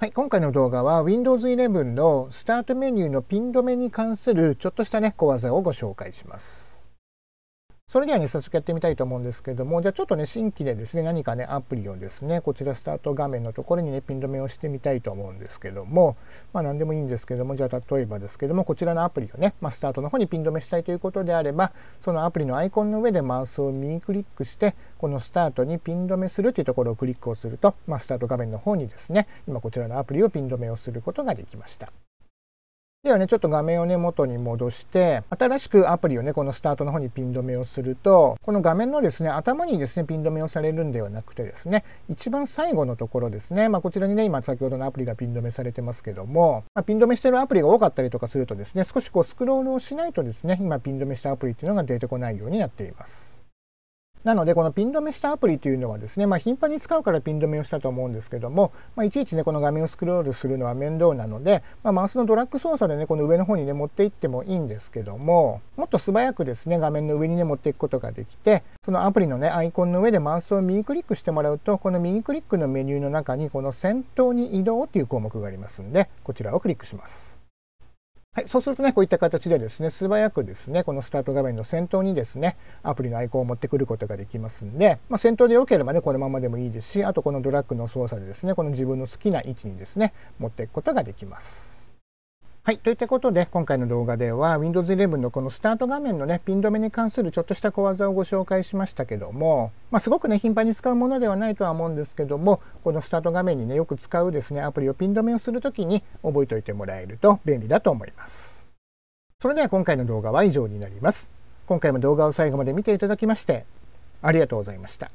はい、今回の動画は Windows 11のスタートメニューのピン止めに関するちょっとしたね小技をご紹介します。それではね、早速やってみたいと思うんですけども、じゃあちょっとね、新規でですね、何かね、アプリをですね、こちらスタート画面のところにね、ピン止めをしてみたいと思うんですけども、まあ何でもいいんですけども、じゃあ例えばですけども、こちらのアプリをね、まあ、スタートの方にピン止めしたいということであれば、そのアプリのアイコンの上でマウスを右クリックして、このスタートにピン止めするというところをクリックをすると、まあ、スタート画面の方にですね、今こちらのアプリをピン止めをすることができました。ではね、ちょっと画面をね、元に戻して、新しくアプリをね、このスタートの方にピン止めをすると、この画面のですね、頭にですね、ピン止めをされるんではなくてですね、一番最後のところですね、まあ、こちらにね、今先ほどのアプリがピン止めされてますけども、まあ、ピン止めしてるアプリが多かったりとかするとですね、少しこうスクロールをしないとですね、今ピン止めしたアプリっていうのが出てこないようになっています。なのでこのピン止めしたアプリというのはですね、まあ、頻繁に使うからピン止めをしたと思うんですけども、まあ、いちいちねこの画面をスクロールするのは面倒なので、まあ、マウスのドラッグ操作でねこの上の方にね持っていってもいいんですけどももっと素早くですね画面の上にね持っていくことができてそのアプリのねアイコンの上でマウスを右クリックしてもらうとこの右クリックのメニューの中にこの先頭に移動という項目がありますんでこちらをクリックします。はい、そうするとね、こういった形でですね、素早くですね、このスタート画面の先頭にですね、アプリのアイコンを持ってくることができますんで、まあ、先頭で良ければね、このままでもいいですし、あとこのドラッグの操作でですね、この自分の好きな位置にですね、持っていくことができます。はい。といったことで、今回の動画では Windows 11のこのスタート画面のね、ピン止めに関するちょっとした小技をご紹介しましたけども、まあ、すごくね、頻繁に使うものではないとは思うんですけども、このスタート画面にね、よく使うですね、アプリをピン止めをするときに覚えておいてもらえると便利だと思います。それでは今回の動画は以上になります。今回も動画を最後まで見ていただきまして、ありがとうございました。